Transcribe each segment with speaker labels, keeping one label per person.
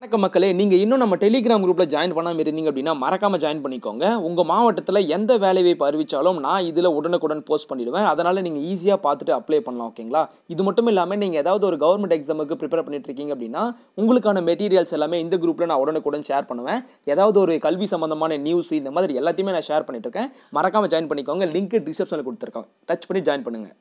Speaker 1: வணக்கம் மக்களே நீங்கள் இன்னும் நம்ம டெலிகிராம் குரூப்பில் ஜாயின் பண்ணாமல் இருந்தீங்க அப்படின்னா மறக்காமல் ஜாயின் பண்ணிக்கோங்க உங்கள் மாவட்டத்தில் எந்த வேலையை அறிவித்தாலும் நான் இதில் உடனுக்குடன் போஸ்ட் பண்ணிவிடுவேன் அதனால் நீங்கள் ஈஸியாக பார்த்துட்டு அப்ளை பண்ணலாம் ஓகேங்களா இது மட்டும் இல்லாமல் நீங்கள் ஏதாவது ஒரு கவர்மெண்ட் எக்ஸாமுக்கு ப்ரிப்பேர் பண்ணிட்டு இருக்கீங்க அப்படின்னா உங்களுக்கான மெட்டீரியல்ஸ் எல்லாமே இந்த குரூப்பில் நான் உடனுக்குடன் ஷேர் பண்ணுவேன் ஏதாவது ஒரு கல்வி சம்மந்தமான நியூஸ் இந்த மாதிரி எல்லாத்தையுமே நான் ஷேர் பண்ணிட்டு இருக்கேன் மறக்காமல் ஜாயின் பண்ணிக்கோங்க லிங்க் டிஸ்கிரிப்ஷனில் கொடுத்துருக்கோம் டச் பண்ணி ஜாயின் பண்ணுங்கள்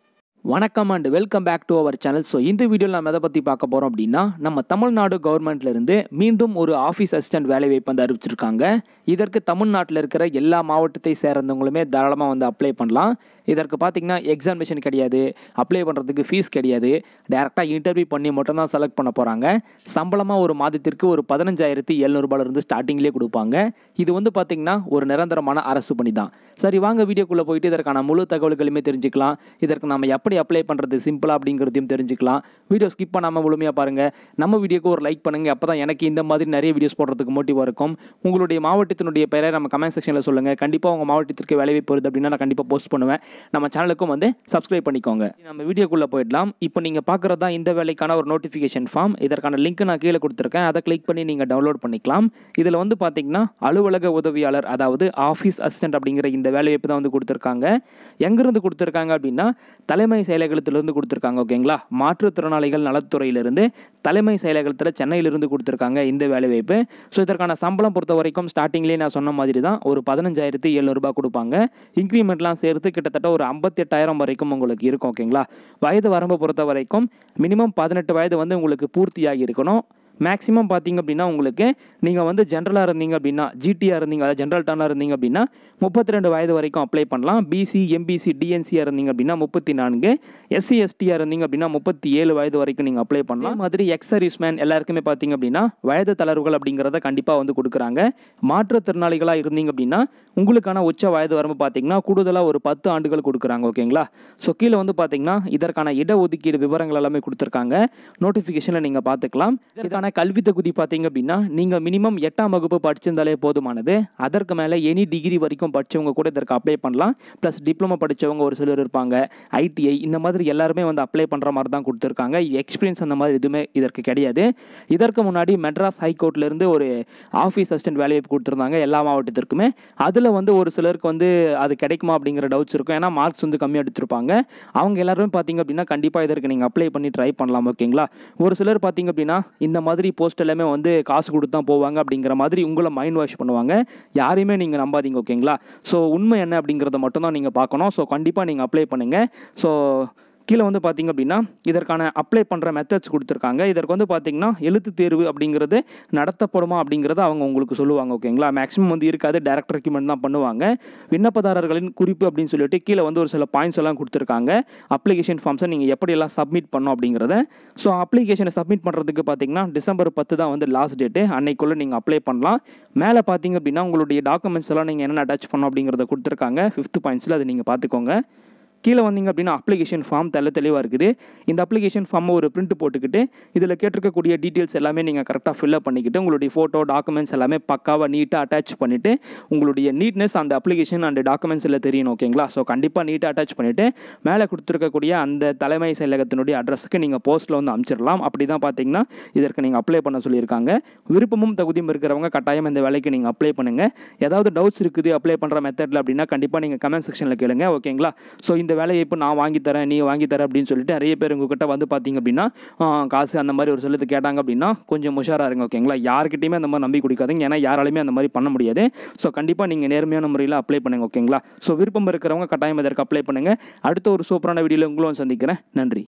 Speaker 1: வணக்கம் and welcome back to our channel so இந்த வீடியோவில் நம்ம எதை பற்றி பார்க்க போகிறோம் அப்படின்னா நம்ம தமிழ்நாடு கவர்மெண்ட்லேருந்து மீண்டும் ஒரு ஆஃபீஸ் அசிஸ்டன்ட் வேலை வாய்ப்பு வந்து அறிவிச்சிருக்காங்க இதற்கு தமிழ்நாட்டில் இருக்கிற எல்லா மாவட்டத்தை சேர்ந்தவங்களுமே தாராளமாக வந்து அப்ளை பண்ணலாம் இதற்கு பார்த்தீங்கன்னா எக்ஸாமினேஷன் கிடையாது அப்ளை பண்ணுறதுக்கு ஃபீஸ் கிடையாது டேரெக்டாக இன்டர்வியூ பண்ணி மட்டும்தான் செலக்ட் பண்ண போகிறாங்க சம்பளமாக ஒரு மாதத்திற்கு ஒரு பதினஞ்சாயிரத்தி எழுநூறுபாலேருந்து ஸ்டார்டிங்லேயே கொடுப்பாங்க இது வந்து பார்த்திங்கன்னா ஒரு நிரந்தரமான அரசு பணி தான் சரி வாங்க வீடியோக்குள்ளே போயிட்டு இதற்கான முழு தகவல்களுமே தெரிஞ்சுக்கலாம் இதற்கு நம்ம எப்படி அப்ளை பண்ணுறது சிம்பிளாக அப்படிங்கிறதையும் தெரிஞ்சுக்கலாம் வீடியோ ஸ்கிப் பண்ணாமல் முழுமையாக பாருங்கள் நம்ம வீடியோக்கு ஒரு லைக் பண்ணுங்கள் அப்போ தான் எனக்கு இந்த மாதிரி நிறைய வீடியோஸ் போடுறதுக்கு மோட்டிவாக இருக்கும் உங்களுடைய மாவட்டத்தினுடைய பெயரை நம்ம கமெண்ட் செக்ஷனில் சொல்லுங்கள் கண்டிப்பாக உங்கள் மாவட்டத்திற்கு வேலை வாய்ப்பு அப்படின்னா நான் கண்டிப்பாக போஸ்ட் பண்ணுவேன் நம்ம சேனலுக்கும் வந்து சப்ஸ்கிரைப் பண்ணிக்கோங்க நம்ம வீடியோக்குள்ளே போயிடலாம் இப்போ நீங்கள் பார்க்குறது தான் இந்த வேலைக்கான ஒரு நோட்டிஃபிகேஷன் ஃபார்ம் இதற்கான லிங்க் நான் கீழே கொடுத்துருக்கேன் அதை கிளிக் பண்ணி நீங்கள் டவுன்லோட் பண்ணிக்கலாம் இதில் வந்து பார்த்தீங்கன்னா அலுவலக உதவியாளர் அதாவது ஆஃபீஸ் அசிஸ்டன்ட் அப்படிங்கிற இந்த வேலைவாய்ப்பு தான் வந்து கொடுத்துருக்காங்க எங்கேருந்து கொடுத்துருக்காங்க அப்படின்னா தலைமை செயலகத்திலிருந்து கொடுத்துருக்காங்க ஓகேங்களா மாற்றுத்திறனாளிகள் நலத்துறையிலிருந்து தலைமை செயலகத்தில் சென்னையிலிருந்து கொடுத்துருக்காங்க இந்த வேலைவாய்ப்பு ஸோ இதற்கான சம்பளம் பொறுத்த வரைக்கும் ஸ்டார்டிங்லேயே நான் சொன்ன மாதிரி தான் ஒரு பதினஞ்சாயிரத்தி எழுநூறுபா கொடுப்பாங்க இன்க்ரிமெண்ட்லாம் சேர்த்து கிட்டத்தட்ட ஒரு ஐம்பத்தெட்டாயிரம் வரைக்கும் உங்களுக்கு இருக்கும் ஓகேங்களா வயது வரம்பு பொறுத்த வரைக்கும் மினிமம் பதினெட்டு வயது வந்து உங்களுக்கு பூர்த்தியாகி இருக்கணும் மேக்ஸிமம் பார்த்தீங்க அப்படின்னா உங்களுக்கு நீங்கள் வந்து ஜென்ரலாக இருந்தீங்க அப்படின்னா ஜிடியாக இருந்தீங்க அதாவது ஜென்ரல் டர்னாக இருந்தீங்க அப்படின்னா முப்பத்தி ரெண்டு வயது வரைக்கும் அப்ளை பண்ணலாம் பிசி எம்பிசி டிஎன்சியாக இருந்தீங்க அப்படின்னா முப்பத்தி நான்கு எஸ்சி எஸ்டியாக இருந்தீங்க அப்படின்னா முப்பத்தி ஏழு வயது வரைக்கும் நீங்கள் அப்ளை பண்ணலாம் மாதிரி எக்ஸ் சர்வீஸ்மேன் எல்லாருக்குமே பார்த்தீங்க அப்படின்னா வயது தளர்வுகள் அப்படிங்கிறத கண்டிப்பாக வந்து கொடுக்குறாங்க மாற்றுத்திறனாளிகளாக இருந்தீங்க அப்படின்னா உங்களுக்கான உச்ச வயது வரம்பு பார்த்தீங்கன்னா கூடுதலாக ஒரு பத்து ஆண்டுகள் கொடுக்குறாங்க ஓகேங்களா ஸோ கீழே வந்து பார்த்தீங்கன்னா இதற்கான இடஒதுக்கீடு விவரங்கள் எல்லாமே கொடுத்துருக்காங்க நோட்டிஃபிகேஷனில் நீங்கள் பார்த்துக்கலாம் இதற்கான இதற்கான கல்வி தகுதி பார்த்தீங்க அப்படின்னா நீங்கள் மினிமம் எட்டாம் வகுப்பு படிச்சிருந்தாலே போதுமானது அதற்கு மேலே எனி டிகிரி வரைக்கும் படித்தவங்க கூட இதற்கு அப்ளை பண்ணலாம் ப்ளஸ் டிப்ளமோ படித்தவங்க ஒரு சிலர் இருப்பாங்க ஐடிஐ இந்த மாதிரி எல்லாருமே வந்து அப்ளை பண்ணுற மாதிரி தான் கொடுத்துருக்காங்க எக்ஸ்பீரியன்ஸ் அந்த மாதிரி எதுவுமே இதற்கு கிடையாது இதற்கு முன்னாடி மெட்ராஸ் ஹைகோர்ட்லேருந்து ஒரு ஆஃபீஸ் அசிஸ்டன்ட் வேலையை கொடுத்துருந்தாங்க எல்லா மாவட்டத்திற்குமே அதில் வந்து ஒரு சிலருக்கு வந்து அது கிடைக்குமா அப்படிங்கிற டவுட்ஸ் இருக்கும் ஏன்னா மார்க்ஸ் வந்து கம்மியாக எடுத்திருப்பாங்க அவங்க எல்லாருமே பார்த்தீங்க அப்படின்னா கண்டிப்பாக இதற்கு நீங்கள் அப்ளை பண்ணி ட்ரை பண்ணலாம் ஓகேங்களா ஒரு சிலர் பார்த்தீங்க அப்படின்னா இந்த மாதிரி மாதிரி போஸ்ட் எல்லாமே வந்து காசு கொடுத்து தான் போவாங்க அப்படிங்கிற மாதிரி உங்களை மைண்ட் வாஷ் பண்ணுவாங்க யாரையுமே நீங்கள் நம்பாதீங்க ஓகேங்களா ஸோ உண்மை என்ன அப்படிங்கிறத மட்டும் தான் நீங்கள் பார்க்கணும் ஸோ கண்டிப்பாக நீங்கள் அப்ளை பண்ணுங்கள் ஸோ கீழே வந்து பார்த்திங்க அப்படின்னா இதற்கான அப்ளை பண்ணுற மெத்தட்ஸ் கொடுத்துருக்காங்க இதற்கு வந்து பார்த்திங்கன்னா எழுத்து தேர்வு அப்படிங்கிறது நடத்தப்படுமா அப்படிங்கிறத அவங்க உங்களுக்கு சொல்லுவாங்க ஓகேங்களா மேக்ஸிமம் வந்து இருக்காது டேரக்ட் ரெக்யூமெண்ட் தான் பண்ணுவாங்க விண்ணப்பதாரர்களின் குறிப்பு அப்படின்னு சொல்லிட்டு கீழே வந்து ஒரு சில பாயிண்ட்ஸ் எல்லாம் கொடுத்துருக்காங்க அப்ளிகேஷன் ஃபார்ம்ஸை நீங்கள் எப்படியெல்லாம் சப்மிட் பண்ணோம் அப்படிங்கிறத ஸோ அப்ளிகேஷனை சப்மிட் பண்ணுறதுக்கு பார்த்திங்கன்னா டிசம்பர் பத்து தான் வந்து லாஸ்ட் டேட்டு அன்னைக்குள்ளே நீங்கள் அப்ளை பண்ணலாம் மேலே பார்த்திங்க அப்படின்னா உங்களுடைய டாக்குமெண்ட்ஸ் எல்லாம் நீங்கள் என்னென்ன அட்டாச் பண்ணும் அப்படிங்கிறத கொடுத்துருக்காங்க ஃபிஃப்த் பாயிண்ட்ஸில் அதை நீங்கள் பார்த்துக்கோங்க கீழே வந்தீங்க அப்படின்னா அப்ளிகேஷன் ஃபார்ம் தெல்ல தெளிவாக இருக்குது இந்த அப்ளிகேஷன் ஃபார்மை ஒரு பிரிண்ட் போட்டுக்கிட்டு இதில் கேட்டிருக்கக்கூடிய டீட்டெயில்ஸ் எல்லாமே நீங்கள் கரெக்டாக ஃபில்அப் பண்ணிக்கிட்டு உங்களுடைய ஃபோட்டோ டாக்குமெண்ட்ஸ் எல்லாமே பக்காவாக நீட்டாக அட்டாச் பண்ணிவிட்டு உங்களுடைய நீட்னஸ் அந்த அப்ளிகேஷன் அந்த டாக்குமெண்ட்ஸில் தெரியணும் ஓகேங்களா ஸோ கண்டிப்பாக நீட்டாக அட்டாச் பண்ணிவிட்டு மேலே கொடுத்துருக்கக்கூடிய அந்த தலைமை செயலகத்தினுடைய அட்ரஸுக்கு நீங்கள் போஸ்ட்டில் வந்து அமைச்சிடலாம் அப்படி தான் பார்த்தீங்கன்னா இதற்கு நீங்கள் அப்ளை பண்ண சொல்லியிருக்காங்க விருப்பமும் தகுதியும் இருக்கிறவங்க கட்டாயம் இந்த வேலைக்கு நீங்கள் அப்ளை பண்ணுங்கள் ஏதாவது டவுட்ஸ் இருக்குது அப்ளை பண்ணுற மெத்தடில் அப்படின்னா கண்டிப்பாக நீங்கள் கமெண்ட் செக்ஷனில் கேளுங்க ஓகேங்களா ஸோ இந்த வேலையை இப்போ நான் வாங்கித்தரேன் நீ தரேன் அப்படின்னு சொல்லிட்டு நிறைய பேர் உங்ககிட்ட வந்து பார்த்தீங்க அப்படின்னா காசு அந்த மாதிரி ஒரு சொல்லத்து கேட்டாங்க அப்படின்னா கொஞ்சம் உஷாராக இருங்க ஓகேங்களா யார்கிட்டையுமே அந்த மாதிரி நம்பி கொடுக்காதீங்க ஏன்னா யாராலையுமே அந்த மாதிரி பண்ண முடியாது ஸோ கண்டிப்பாக நீங்கள் நேர்மையான முறையில் அப்ளை பண்ணுங்கள் ஓகேங்களா ஸோ விருப்பம் இருக்கிறவங்க கட்டாயம் இதற்கு அப்ளை பண்ணுங்கள் அடுத்த ஒரு சூப்பரான வீடியோவில் உங்களும் சந்திக்கிறேன் நன்றி